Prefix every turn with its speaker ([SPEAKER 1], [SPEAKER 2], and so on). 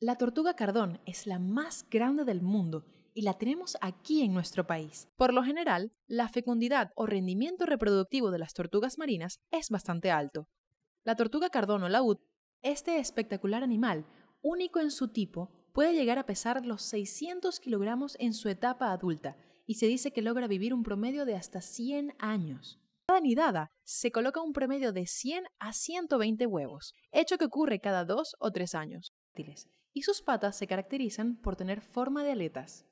[SPEAKER 1] La tortuga cardón es la más grande del mundo y la tenemos aquí en nuestro país. Por lo general, la fecundidad o rendimiento reproductivo de las tortugas marinas es bastante alto. La tortuga cardón o laúd, este espectacular animal, único en su tipo, puede llegar a pesar los 600 kilogramos en su etapa adulta y se dice que logra vivir un promedio de hasta 100 años. Cada nidada se coloca un promedio de 100 a 120 huevos, hecho que ocurre cada 2 o 3 años y sus patas se caracterizan por tener forma de aletas.